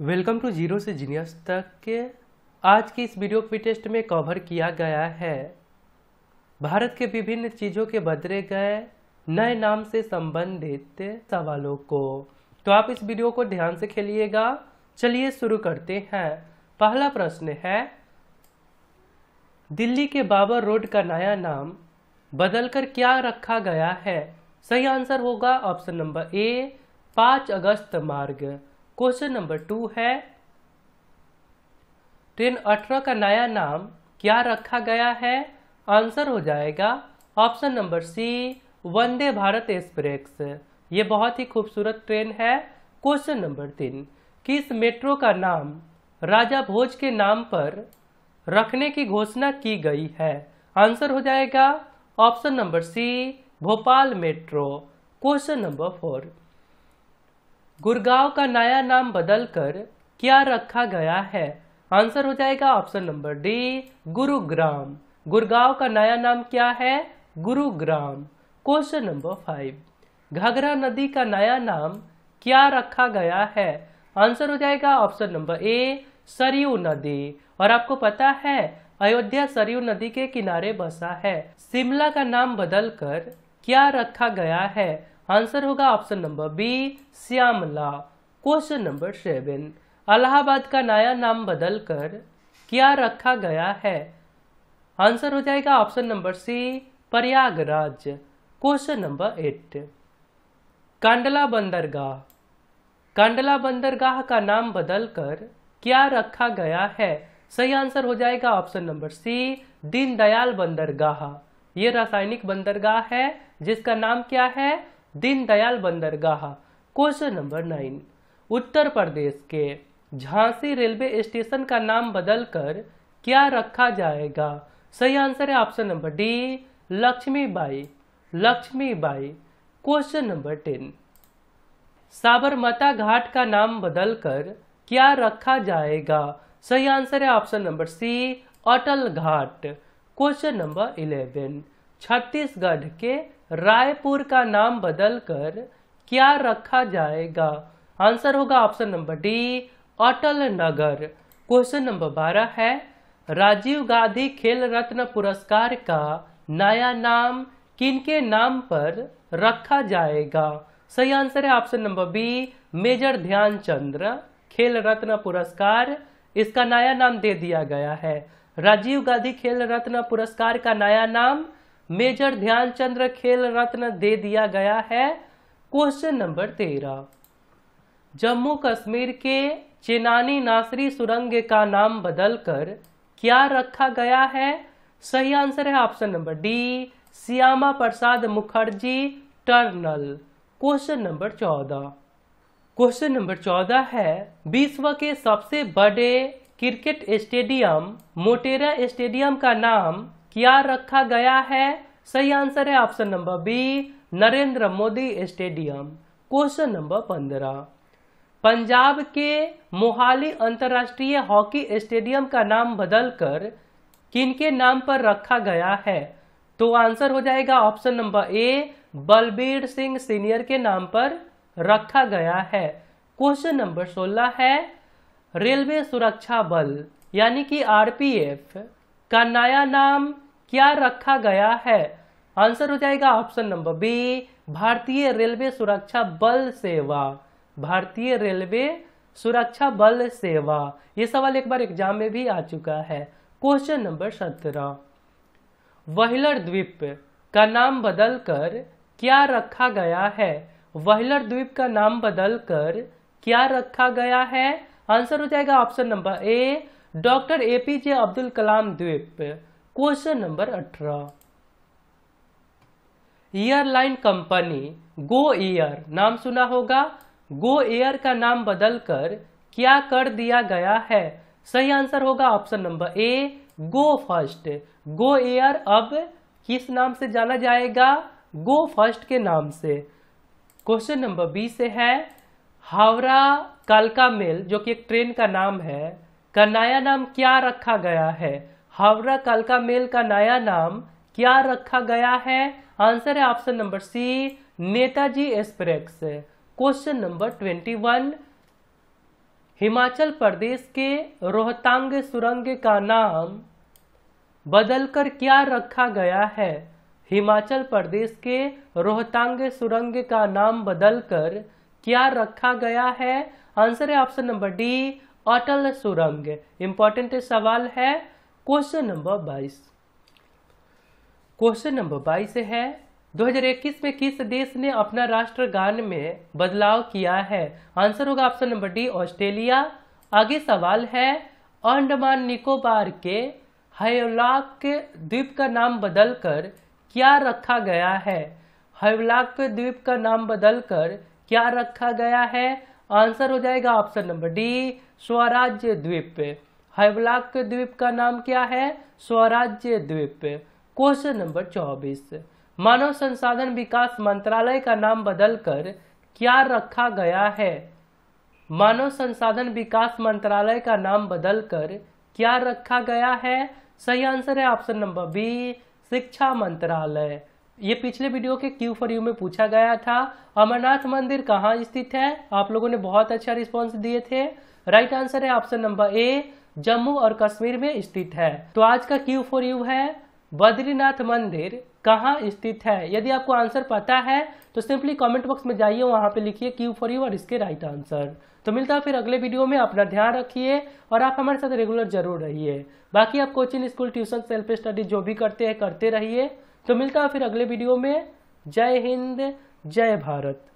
welcome to zero से genius तक के आज की इस वीडियो क्वी टेस्ट में कवर किया गया है भारत के विभिन्न चीज़ों के बदले गए नए नाम से संबंधित सवालों को तो आप इस वीडियो को ध्यान से खेलिएगा चलिए शुरू करते हैं पहला प्रश्न है दिल्ली के बाबर रोड का नया नाम बदलकर क्या रखा गया है सही आंसर होगा ऑप्शन नंबर ए पाँच अगस्त मार्ग क्वेश्चन नंबर टू है ट्रेन अठारह का नया नाम क्या रखा गया है आंसर हो जाएगा option number C Vande Bharat express ये बहुत ही खूबसूरत ट्रेन है क्वेश्चन नंबर तीन किस मेट्रो का नाम राजा भोज के नाम पर रखने की घोषणा की गई है आंसर हो जाएगा option number C Bhopal metro question number four Gurgaon का नया नाम बदलकर क्या रखा गया है आंसर हो जाएगा option number D Gurugram Gurgaon का नया नाम क्या है Gurugram question number five Ghaghara नदी का नया नाम क्या रखा गया है आंसर हो जाएगा ऑप्शन नंबर ए सरयू नदी और आपको पता है अयोध्या सरयू नदी के किनारे बसा है शिमला का नाम बदलकर क्या रखा गया है आंसर होगा option number B Shyamla question number seven Allahabad का नया नाम बदलकर क्या रखा गया है आंसर हो जाएगा option number C Prayagraj question number eight Kandla बंदरगाह कांडला बंदरगाह का नाम बदलकर क्या रखा गया है सही आंसर हो जाएगा ऑप्शन नंबर सी दीनदयाल बंदरगाह ये रासायनिक बंदरगाह है जिसका नाम क्या है दीनदयाल बंदरगाह question number nine Uttar Pradesh के झांसी रेलवे स्टेशन का नाम बदलकर क्या रखा जाएगा सही आंसर है option number D Laxmibai Laxmibai question number ten Sabarmati Ghat का नाम बदलकर क्या रखा जाएगा सही आंसर है option number C Atal Ghat question number eleven Chhattisgarh के रायपुर का नाम बदलकर क्या रखा जाएगा आंसर होगा option number D Atal Nagar question number बारह है राजीव गांधी खेल रत्न पुरस्कार का नया नाम किनके नाम पर रखा जाएगा सही आंसर है option number B major Dhyanchand Khel Ratna पुरस्कार इसका नया नाम दे दिया गया है राजीव गांधी खेल रत्न पुरस्कार का नया नाम मेजर ध्यानचंद्र खेल रत्न दे दिया गया है क्वेश्चन नंबर तेरह जम्मू कश्मीर के चेनानी नासरी सुरंग का नाम बदलकर क्या रखा गया है सही आंसर है option number D Shyama Prasad Mukherjee tunnel question number चौदह क्वेश्चन नंबर चौदह है विश्व के सबसे बड़े क्रिकेट स्टेडियम मोटेरा स्टेडियम का नाम क्या रखा गया है सही आंसर है option number B Narendra Modi stadium question number पंद्रह पंजाब के मोहाली अंतर्राष्ट्रीय हॉकी स्टेडियम का नाम बदलकर किनके नाम पर रखा गया है तो आंसर हो जाएगा option number A Balbir Singh senior के नाम पर रखा गया है क्वेश्चन नंबर सोलह है रेलवे सुरक्षा बल यानी कि आरपीएफ का नया नाम क्या रखा गया है आंसर हो जाएगा ऑप्शन नंबर बी भारतीय रेलवे सुरक्षा बल सेवा भारतीय रेलवे सुरक्षा बल सेवा ये सवाल एक बार एग्जाम में भी आ चुका है क्वेश्चन नंबर सत्रह वहलर द्वीप का नाम बदलकर क्या रखा गया है वहलर द्वीप का नाम बदलकर क्या रखा गया है आंसर हो जाएगा option number A doctor APJ Abdul Kalam द्वीप क्वेश्चन नंबर अठारह एयरलाइन कंपनी गो एयर नाम सुना होगा गो एयर का नाम बदलकर क्या कर दिया गया है सही आंसर होगा option number A Go First Go Air अब किस नाम से जाना जाएगा गो फर्स्ट के नाम से क्वेश्चन नंबर बी से है हावड़ा कालका मेल जो कि एक ट्रेन का नाम है का नया नाम क्या रखा गया है हावड़ा कालका मेल का नया नाम क्या रखा गया है आंसर है option number C Netaji express question number twenty one Himachal Pradesh के रोहतांग सुरंग का नाम बदलकर क्या रखा गया है हिमाचल प्रदेश के रोहतांग सुरंग का नाम बदलकर क्या रखा गया है आंसर है ऑप्शन नंबर डी अटल सुरंग इंपॉर्टेंट सवाल है क्वेश्चन नंबर बाईस क्वेश्चन नंबर बाईस है 2021 में किस देश ने अपना राष्ट्रगान में बदलाव किया है आंसर होगा ऑप्शन नंबर डी ऑस्ट्रेलिया आगे सवाल है अंडमान निकोबार के हयलाक द्वीप का नाम बदलकर क्या रखा गया है हयलाक द्वीप का नाम बदलकर क्या रखा गया है आंसर हो जाएगा ऑप्शन नंबर डी स्वराज्य द्वीप हवलाक द्वीप का नाम क्या है स्वराज्य द्वीप क्वेश्चन नंबर चौबीस मानव संसाधन विकास मंत्रालय का नाम बदलकर क्या रखा गया है मानव संसाधन विकास मंत्रालय का नाम बदलकर क्या रखा गया है सही आंसर है ऑप्शन नंबर बी शिक्षा मंत्रालय ये पिछले वीडियो के क्यू फॉर यू में पूछा गया था अमरनाथ मंदिर कहाँ स्थित है आप लोगों ने बहुत अच्छा रिस्पॉन्स दिए थे राइट आंसर है ऑप्शन नंबर ए जम्मू और कश्मीर में स्थित है तो आज का क्यू फॉर यू है बद्रीनाथ मंदिर कहाँ स्थित है यदि आपको आंसर पता है तो सिंपली कमेंट बॉक्स में जाइए वहाँ पे लिखिए क्यू फॉर यू और इसके राइट आंसर तो मिलता है फिर अगले वीडियो में अपना ध्यान रखिए और आप हमारे साथ रेगुलर जरूर रहिए बाकी आप coaching school tuition self study जो भी करते हैं करते रहिए तो मिलता है फिर अगले वीडियो में जय हिंद जय भारत